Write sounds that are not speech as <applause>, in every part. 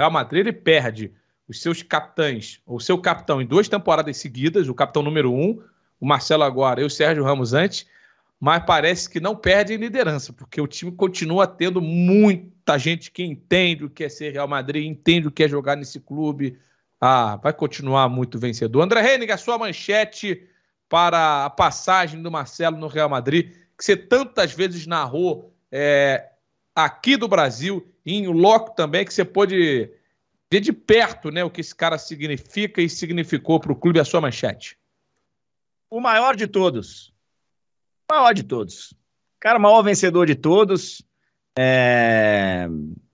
Real Madrid ele perde os seus capitães, o seu capitão em duas temporadas seguidas, o capitão número um, o Marcelo agora e o Sérgio Ramos antes, mas parece que não perde em liderança, porque o time continua tendo muita gente que entende o que é ser Real Madrid, entende o que é jogar nesse clube. Ah, vai continuar muito vencedor. André Henning, a sua manchete para a passagem do Marcelo no Real Madrid, que você tantas vezes narrou é, aqui do Brasil, em loco também, que você pôde ver de perto né, o que esse cara significa e significou para o clube a sua manchete. O maior de todos. O maior de todos. Cara, o maior vencedor de todos. É...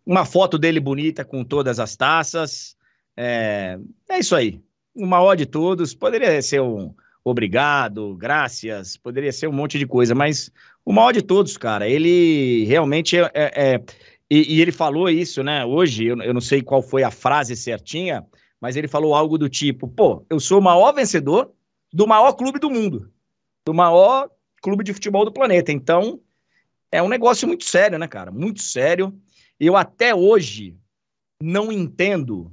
Uma foto dele bonita com todas as taças. É, é isso aí. O maior de todos. Poderia ser um obrigado, graças, poderia ser um monte de coisa, mas o maior de todos, cara. Ele realmente é. é, é e, e, ele falou isso, né? Hoje, eu, eu não sei qual foi a frase certinha, mas ele falou algo do tipo: pô, eu sou o maior vencedor do maior clube do mundo, do maior clube de futebol do planeta. Então, é um negócio muito sério, né, cara? Muito sério. Eu até hoje não entendo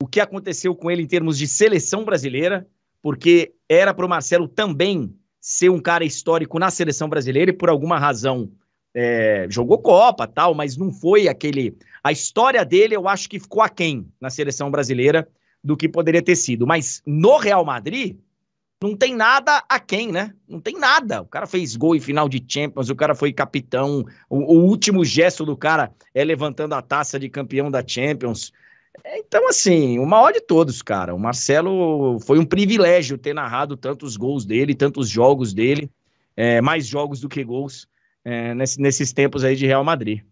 o que aconteceu com ele em termos de seleção brasileira, porque era para o Marcelo também ser um cara histórico na seleção brasileira e por alguma razão é, jogou Copa tal, mas não foi aquele. A história dele eu acho que ficou aquém na seleção brasileira do que poderia ter sido. Mas no Real Madrid não tem nada a quem, né? Não tem nada. O cara fez gol em final de Champions, o cara foi capitão. O, o último gesto do cara é levantando a taça de campeão da Champions. Então, assim, o maior de todos, cara. O Marcelo foi um privilégio ter narrado tantos gols dele, tantos jogos dele, é, mais jogos do que gols é, nesse, nesses tempos aí de Real Madrid.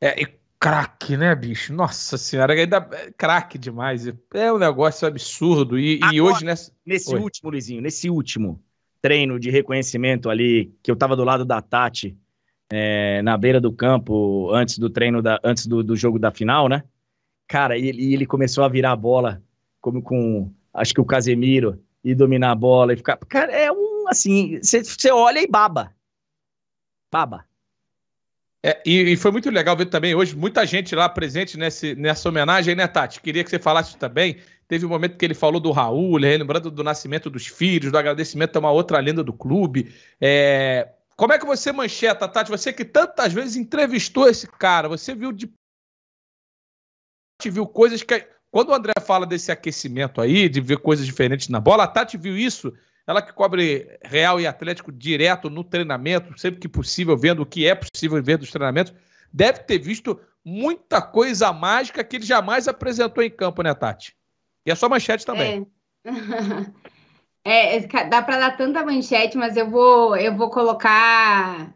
É, e craque, né, bicho? Nossa senhora, ainda é craque demais. É um negócio absurdo. E, Agora, e hoje, nessa... Né, nesse Oi. último, Luizinho, nesse último treino de reconhecimento ali, que eu tava do lado da Tati é, na beira do campo antes do treino, da, antes do, do jogo da final, né? Cara, e ele, ele começou a virar a bola, como com, acho que o Casemiro, e dominar a bola e ficar. Cara, é um, assim, você olha e baba. Baba. É, e, e, foi muito legal ver também hoje muita gente lá presente nesse, nessa homenagem, né, Tati? Queria que você falasse também. Teve um momento que ele falou do Raul, lembrando do nascimento dos filhos, do agradecimento a uma outra lenda do clube. É, como é que você mancheta, Tati? Você que tantas vezes entrevistou esse cara, você viu de viu coisas que quando o André fala desse aquecimento aí, de ver coisas diferentes na bola, a Tati viu isso. Ela que cobre Real e Atlético direto no treinamento, sempre que possível, vendo o que é possível ver dos treinamentos, deve ter visto muita coisa mágica que ele jamais apresentou em campo, né, Tati? E a é sua manchete também. É. <laughs> É, é dá para dar tanta manchete, mas eu vou, eu vou colocar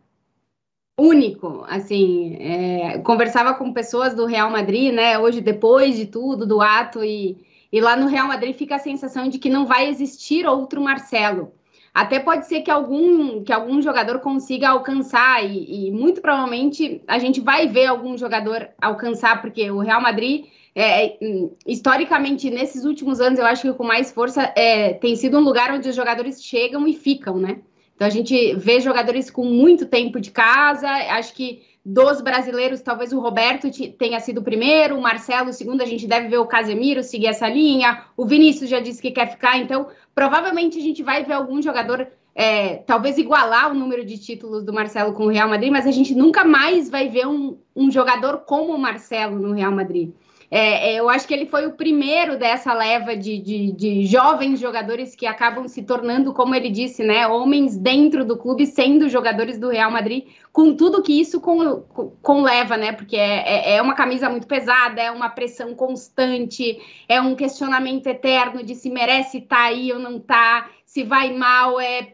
único, assim, é, conversava com pessoas do Real Madrid, né, hoje depois de tudo, do ato, e, e lá no Real Madrid fica a sensação de que não vai existir outro Marcelo, até pode ser que algum, que algum jogador consiga alcançar, e, e muito provavelmente a gente vai ver algum jogador alcançar, porque o Real Madrid é, é historicamente, nesses últimos anos, eu acho que com mais força é, tem sido um lugar onde os jogadores chegam e ficam, né? Então a gente vê jogadores com muito tempo de casa, acho que dos brasileiros, talvez o Roberto tenha sido o primeiro, o Marcelo o segundo, a gente deve ver o Casemiro seguir essa linha, o Vinícius já disse que quer ficar, então provavelmente a gente vai ver algum jogador é, talvez igualar o número de títulos do Marcelo com o Real Madrid, mas a gente nunca mais vai ver um, um jogador como o Marcelo no Real Madrid. É, é, eu acho que ele foi o primeiro dessa leva de, de, de, jovens jogadores que acabam se tornando, como ele disse, né, homens dentro do clube, sendo jogadores do Real Madrid, com tudo que isso com, com leva, né? Porque é, é, é uma camisa muito pesada, é uma pressão constante, é um questionamento eterno de se merece estar tá aí ou não tá, se vai mal, é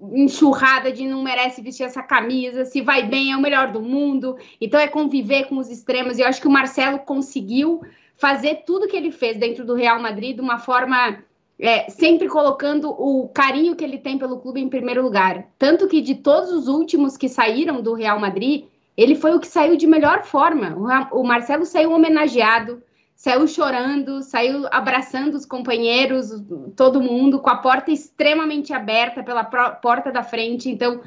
enxurrada de não merece vestir essa camisa, se vai bem, é o melhor do mundo. Então é conviver com os extremos. E eu acho que o Marcelo conseguiu fazer tudo que ele fez dentro do Real Madrid de uma forma é, sempre colocando o carinho que ele tem pelo clube em primeiro lugar. Tanto que de todos os últimos que saíram do Real Madrid, ele foi o que saiu de melhor forma. O Marcelo saiu homenageado, saiu chorando, saiu abraçando os companheiros, todo mundo, com a porta extremamente aberta pela porta da frente. Então,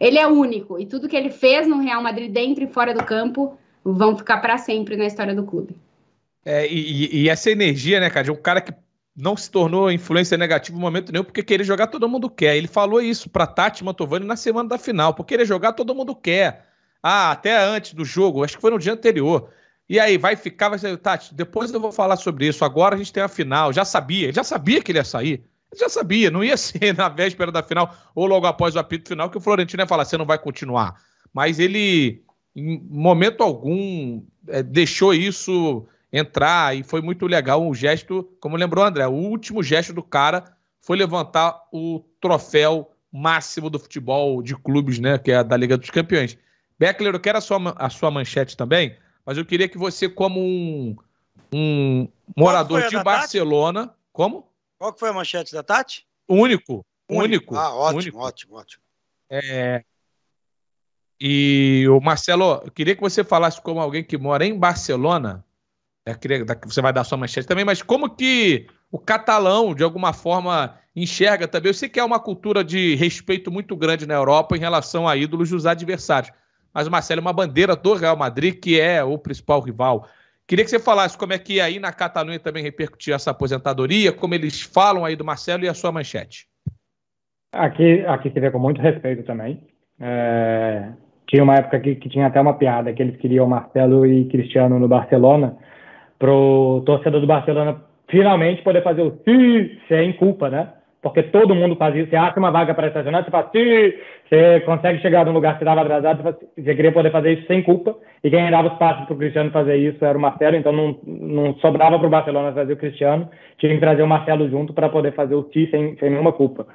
ele é único. E tudo que ele fez no Real Madrid, dentro e fora do campo, vão ficar para sempre na história do clube. É, e, e, essa energia, né, cara, de um cara que não se tornou influência negativa no momento nenhum, porque querer jogar todo mundo quer. Ele falou isso para Tati Mantovani na semana da final, porque querer jogar todo mundo quer. Ah, até antes do jogo, acho que foi no dia anterior. E aí, vai ficar, vai ser, Tati, depois eu vou falar sobre isso. Agora a gente tem a final. Já sabia, já sabia que ele ia sair. já sabia, não ia <laughs> ser na véspera da final ou logo após o apito final que o Florentino ia falar, você não vai continuar. Mas ele, em momento algum, é, deixou isso entrar e foi muito legal um gesto, como lembrou André, o último gesto do cara foi levantar o troféu máximo do futebol de clubes, né, que é da Liga dos Campeões. Beckler, eu quero a sua, a sua manchete também mas eu queria que você, como um, um morador de Barcelona. Tati? Como? Qual que foi a manchete da Tati? Único. Único. único ah, ótimo, único. ótimo, ótimo. É... E o Marcelo, eu queria que você falasse como alguém que mora em Barcelona. Eu né, queria você vai dar sua manchete também, mas como que o catalão, de alguma forma, enxerga também? Eu sei que é uma cultura de respeito muito grande na Europa em relação a ídolos dos adversários mas o Marcelo é uma bandeira do Real Madrid, que é o principal rival. Queria que você falasse como é que aí na Catalunha também repercutiu essa aposentadoria, como eles falam aí do Marcelo e a sua manchete. Aqui, aqui se vê com muito respeito também. É, tinha uma época que, que, tinha até uma piada que eles queriam Marcelo e Cristiano no Barcelona, para o torcedor do Barcelona finalmente poder fazer o sim sem culpa, né? porque todo mundo faz isso. Você acha uma vaga para estacionar, você faz, você consegue chegar num lugar que você estava atrasado, você, você queria poder fazer isso sem culpa. E quem dava os passos para o Cristiano fazer isso era o Marcelo, então não, não sobrava para o Barcelona fazer o Cristiano, tinha que trazer o Marcelo junto para poder fazer o Ti sem, sem nenhuma culpa.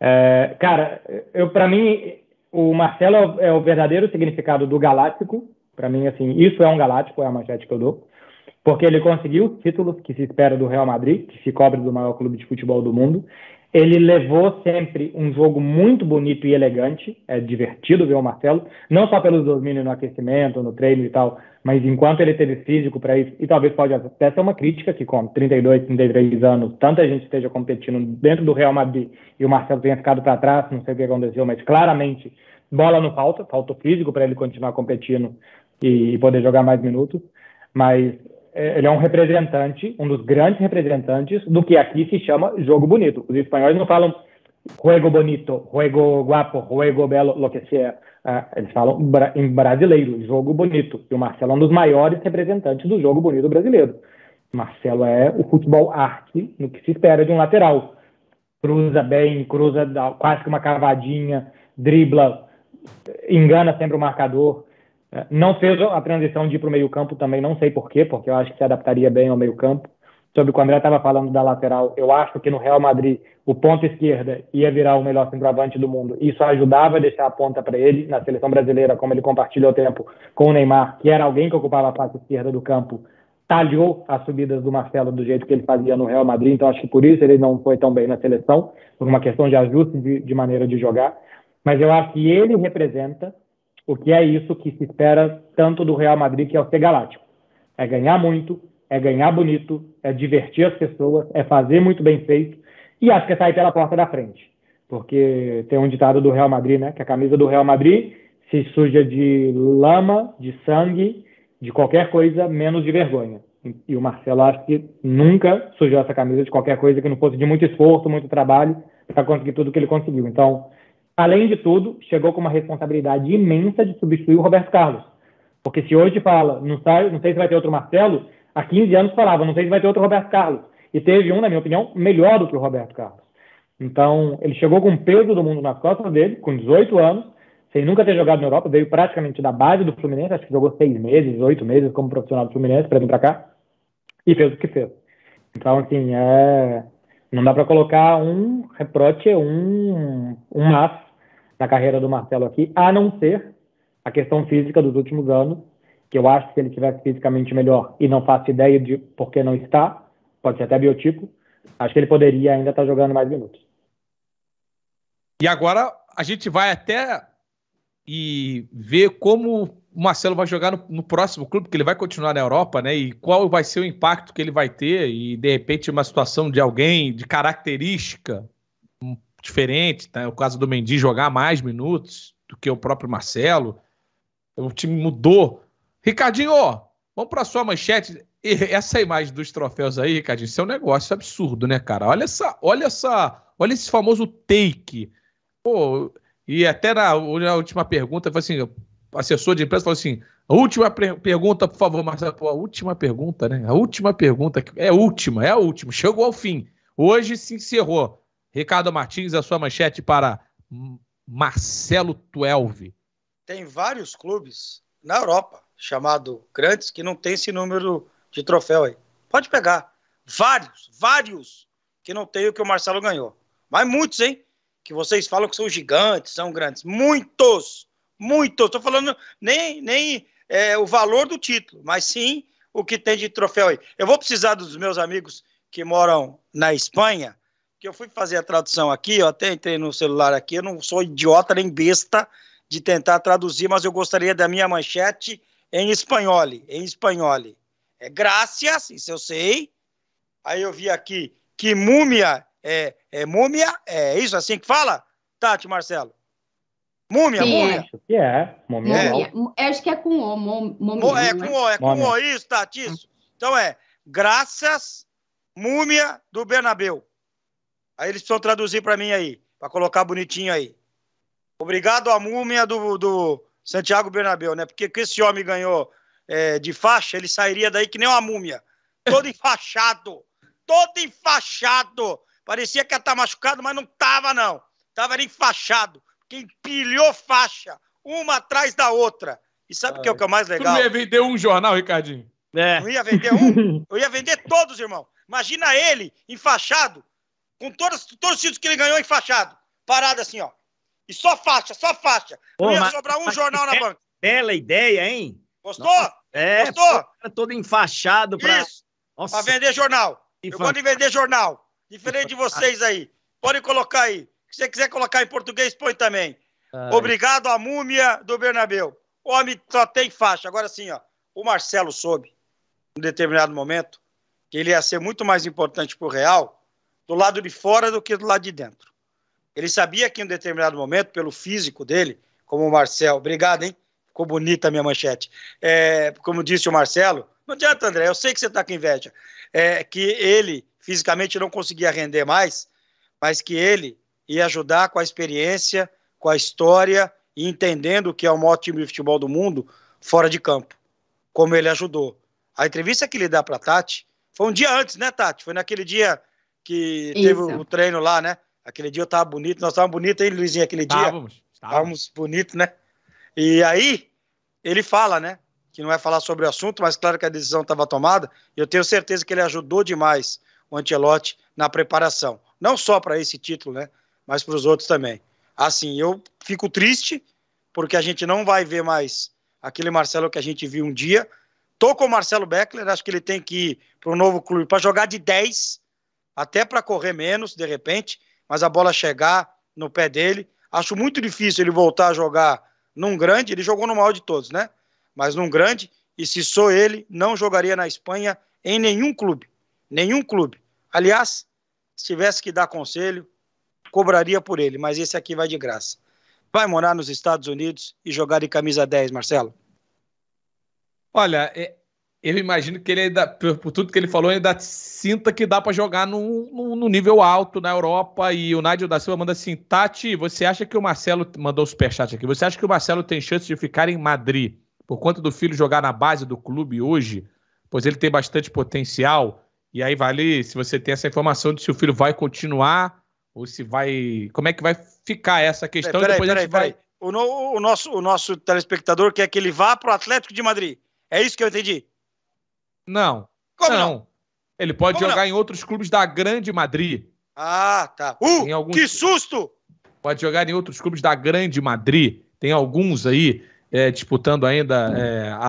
É, cara, eu para mim, o Marcelo é, é o verdadeiro significado do galáctico. Para mim, assim, isso é um galáctico, é a manchete que eu dou porque ele conseguiu o título que se espera do Real Madrid, que se cobre do maior clube de futebol do mundo. Ele levou sempre um jogo muito bonito e elegante, é divertido ver o Marcelo, não só pelos domínios no aquecimento, no treino e tal, mas enquanto ele teve físico para isso, e talvez pode até ser uma crítica que com 32, 33 anos, tanta gente esteja competindo dentro do Real Madrid e o Marcelo tenha ficado para trás, não sei o que aconteceu, mas claramente bola não falta, falta o físico para ele continuar competindo e poder jogar mais minutos, mas é, ele é um representante, um dos grandes representantes do que aqui se chama jogo bonito. Os espanhóis não falam juego bonito, juego guapo, juego belo, lo que sea. Ah, eles falam bra em brasileiro, jogo bonito. E o Marcelo é um dos maiores representantes do jogo bonito brasileiro. Marcelo é o futebol arte no que se espera de um lateral. Cruza bem, cruza quase que uma cavadinha, dribla, engana sempre o marcador. É, não fez a transição de ir para o meio-campo também, não sei porquê, porque eu acho que se adaptaria bem ao meio-campo. Sobre o que o André estava falando da lateral, eu acho que no Real Madrid o ponta esquerda ia virar o melhor centroavante do mundo. Isso ajudava a deixar a ponta para ele. Na seleção brasileira, como ele compartilhou tempo com o Neymar, que era alguém que ocupava a parte esquerda do campo, talhou as subidas do Marcelo do jeito que ele fazia no Real Madrid, então acho que por isso ele não foi tão bem na seleção, por uma questão de ajuste de, de maneira de jogar. Mas eu acho que ele representa o que é isso que se espera tanto do Real Madrid, que é o ser galáctico. É ganhar muito, é ganhar bonito, é divertir as pessoas, é fazer muito bem feito e acho que é sair pela porta da frente. Porque tem um ditado do Real Madrid, né? Que a camisa do Real Madrid se suja de lama, de sangue, de qualquer coisa, menos de vergonha. E o Marcelo acho que nunca sujou essa camisa de qualquer coisa que não fosse de muito esforço, muito trabalho para conseguir tudo que ele conseguiu. Então, Além de tudo, chegou com uma responsabilidade imensa de substituir o Roberto Carlos. Porque se hoje fala, não, sai, não sei se vai ter outro Marcelo, há 15 anos falava, não sei se vai ter outro Roberto Carlos. E teve um, na minha opinião, melhor do que o Roberto Carlos. Então, ele chegou com o peso do mundo nas costas dele, com 18 anos, sem nunca ter jogado na Europa, veio praticamente da base do Fluminense, acho que jogou seis meses, oito meses como profissional do Fluminense para vir para cá, e fez o que fez. Então, assim, é, não dá para colocar um reprote, um, um mas na carreira do Marcelo aqui, a não ser a questão física dos últimos anos, que eu acho que se ele tivesse fisicamente melhor e não faço ideia de por que não está, pode ser até biotipo, acho que ele poderia ainda estar tá jogando mais minutos. E agora a gente vai até e ver como o Marcelo vai jogar no, no, próximo clube, porque ele vai continuar na Europa, né? E qual vai ser o impacto que ele vai ter, e de repente uma situação de alguém de característica diferente, tá? É o caso do Mendy jogar mais minutos do que o próprio Marcelo. O time mudou. Ricardinho, ó, vamos para sua manchete. E essa imagem dos troféus aí, Ricardinho, isso é um negócio absurdo, né, cara? Olha essa, olha essa, olha esse famoso take. Pô, e até na, na última pergunta, foi assim, assessor de imprensa falou assim: a última pergunta, por favor, Marcelo. Pô, a última pergunta, né? A última pergunta. É a última, é a última. Chegou ao fim. Hoje se encerrou. Ricardo Martins, a sua manchete para Marcelo Tuelve. Tem vários clubes na Europa, chamado grandes, que não tem esse número de troféu aí. Pode pegar. Vários, vários que não tem o que o Marcelo ganhou. Mas muitos, hein? que vocês falam que são gigantes, são grandes. Muitos, muitos. Estou falando nem, nem é, o valor do título, mas sim o que tem de troféu aí. Eu vou precisar dos meus amigos que moram na Espanha, que eu fui fazer a tradução aqui, eu até entrei no celular aqui, eu não sou idiota nem besta de tentar traduzir, mas eu gostaria da minha manchete em espanhol, em espanhol. É graças, isso eu sei. Aí eu vi aqui que múmia é, é múmia, é, é isso assim que fala? Tati, Marcelo? Múmia, Sim. múmia. Acho que é, múmia. É. é acho que é com O, mom, É né? com O, é com múmia. O, isso, Tati, isso. Então é, graças, múmia do Bernabeu. Aí eles precisam traduzir para mim aí, para colocar bonitinho aí. Obrigado à múmia do, do Santiago Bernabeu, né? Porque que esse homem ganhou é, de faixa, ele sairia daí que nem uma múmia. Todo <laughs> enfaixado. todo enfaixado. Parecia que ia estar machucado, mas não estava, não. Estava enfaixado. Porque empilhou faixa, uma atrás da outra. E sabe o que é o que é mais legal? Tu não ia vender um jornal, Ricardinho? É. Não ia vender um? <laughs> Eu ia vender todos, irmão. Imagina ele enfaixado, com todos, todos os títulos que ele ganhou enfaixado. Parado assim, ó. E só faixa, só faixa. Pô, não ia mas, sobrar um jornal na banca. Bela ideia, hein? Gostou? Nossa, é, Gostou? Tá todo enfaixado pra... Isso, Nossa. pra vender jornal. Eu gosto de vender jornal. Diferente de vocês aí. Pode colocar aí. Se você quiser colocar em português, põe também. Ai. Obrigado à múmia do Bernabeu. O homem só tem faixa. Agora sim, ó. O Marcelo soube, em determinado momento, que ele ia ser muito mais importante para o Real do lado de fora do que do lado de dentro. Ele sabia que em um determinado momento, pelo físico dele, como o Marcelo, obrigado, hein? Ficou bonita a minha manchete. É, como disse o Marcelo, não adianta, André, eu sei que você está com inveja. É, que ele fisicamente não conseguia render mais, mas que ele ia ajudar com a experiência, com a história e entendendo o que é o maior time de futebol do mundo fora de campo, como ele ajudou. A entrevista que ele dá para Tati foi um dia antes, né, Tati? Foi naquele dia que Isso. teve o treino lá, né? Aquele dia eu tava bonito, nós tava bonito, hein, Luizinho, aquele dia? Estávamos. Estávamos bonitos, né? E aí, ele fala, né? Que não vai falar sobre o assunto, mas claro que a decisão estava tomada. Eu tenho certeza que ele ajudou demais o Antelote na preparação. Não só para esse título, né? Mas para os outros também. Assim, eu fico triste, porque a gente não vai ver mais aquele Marcelo que a gente viu um dia. Tô com o Marcelo Beckler, acho que ele tem que ir para um novo clube para jogar de 10, até para correr menos, de repente, mas a bola chegar no pé dele. Acho muito difícil ele voltar a jogar num grande, ele jogou no maior de todos, né? Mas num grande, e se sou ele, não jogaria na Espanha em nenhum clube. Nenhum clube. Aliás, se tivesse que dar conselho, cobraria por ele, mas esse aqui vai de graça. Vai morar nos Estados Unidos e jogar de camisa 10, Marcelo? Olha, é, eu imagino que ele ainda, por tudo que ele falou, ele ainda sinta que dá para jogar no, no, no, nível alto na Europa. E o Nádio da Silva manda assim: Tati, você acha que o Marcelo. Mandou o superchat aqui. Você acha que o Marcelo tem chance de ficar em Madrid por conta do filho jogar na base do clube hoje? Pois ele tem bastante potencial. E aí vale se você tem essa informação de se o filho vai continuar ou se vai. Como é que vai ficar essa questão? Peraí, depois peraí, vai... o, no, o, nosso, o nosso telespectador quer que ele vá para o Atlético de Madrid. É isso que eu entendi? Não. Como não? não? Ele pode Como jogar não? em outros clubes da Grande Madrid. Ah, tá. Uh, alguns... que susto! Pode jogar em outros clubes da Grande Madrid. Tem alguns aí é, disputando ainda. É, a...